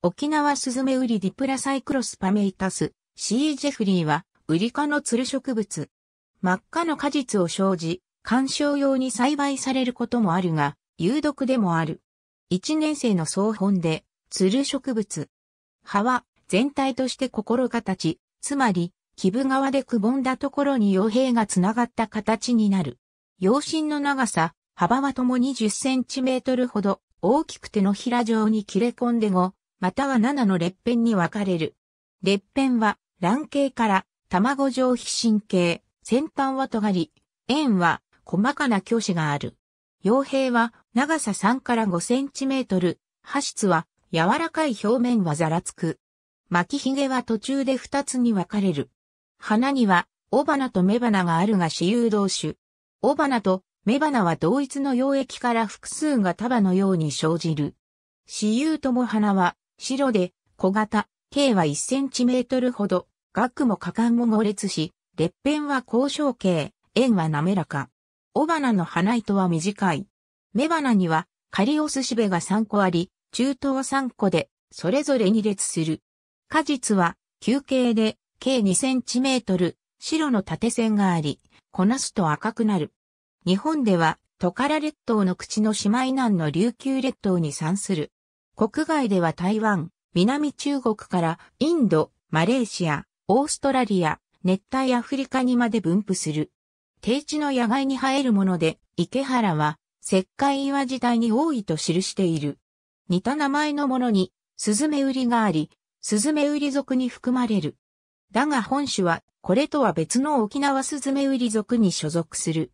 沖縄スズメウリディプラサイクロスパメイタス、C. ジェフリーは、ウリ科のツル植物。真っ赤の果実を生じ、観賞用に栽培されることもあるが、有毒でもある。一年生の総本で、ツル植物。葉は、全体として心形、つまり、基部側でくぼんだところに傭兵がつながった形になる。陽身の長さ、幅はともに10センチメートルほど、大きく手のひら状に切れ込んで5または7の裂片に分かれる。裂片は、卵形から、卵状皮神形、先端は尖り、円は、細かな鋸子がある。傭兵は、長さ3から5センチメートル、破質は、柔らかい表面はざらつく。巻き髭は途中で2つに分かれる。花には、尾花と雌花があるが私有同種。尾花と雌花は同一の溶液から複数が束のように生じる。私有とも花は白で小型、径は1センチメートルほど、額も果敢も猛烈し、裂片は交渉径、円は滑らか。尾花の花糸は短い。目花には、カリオスシベが3個あり、中東3個で、それぞれ2列する。果実は、球形で、計2センチメートル、白の縦線があり、こなすと赤くなる。日本では、トカラ列島の口の姉妹南の琉球列島に産する。国外では台湾、南中国からインド、マレーシア、オーストラリア、熱帯アフリカにまで分布する。低地の野外に生えるもので、池原は石灰岩自体に多いと記している。似た名前のものに、スズメウリがあり、スズメウリ族に含まれる。だが本種は、これとは別の沖縄スズメウリ族に所属する。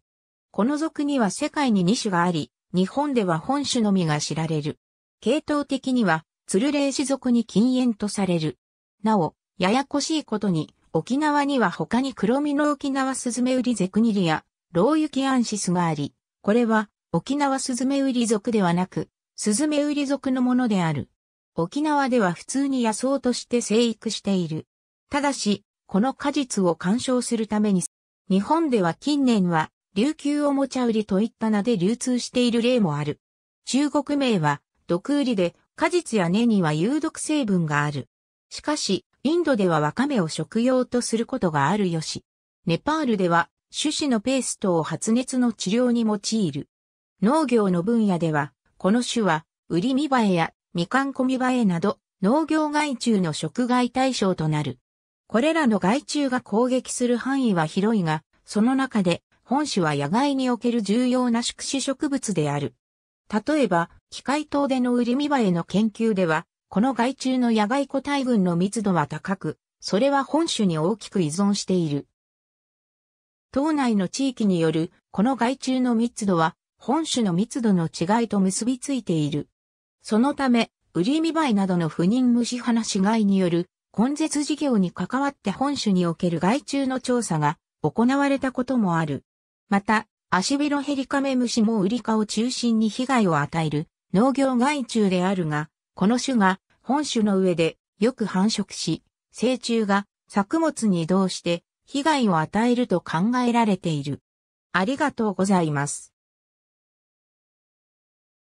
この族には世界に2種があり、日本では本種のみが知られる。系統的には、鶴霊士族に禁煙とされる。なお、ややこしいことに、沖縄には他に黒身の沖縄スズメウリゼクニリや、ロウユキアンシスがあり、これは沖縄スズメウリ族ではなく、スズメウリ族のものである。沖縄では普通に野草として生育している。ただし、この果実を鑑賞するために、日本では近年は、琉球おもちゃ売りといった名で流通している例もある。中国名は、毒売りで、果実や根には有毒成分がある。しかし、インドではワカメを食用とすることがあるよし。ネパールでは、種子のペーストを発熱の治療に用いる。農業の分野では、この種は、ウリミバエやみかんこミバエなど、農業害虫の食害対象となる。これらの害虫が攻撃する範囲は広いが、その中で、本種は野外における重要な宿主植物である。例えば、機械島でのウリミバエの研究では、この害虫の野外個体群の密度は高く、それは本種に大きく依存している。島内の地域によるこの害虫の密度は本種の密度の違いと結びついている。そのため、ウリミバエなどの不妊虫花し害による根絶事業に関わって本種における害虫の調査が行われたこともある。また、アシビロヘリカメムシもウリ科を中心に被害を与える農業害虫であるが、この種が本種の上でよく繁殖し、成虫が作物に移動して被害を与えると考えられている。ありがとうございます。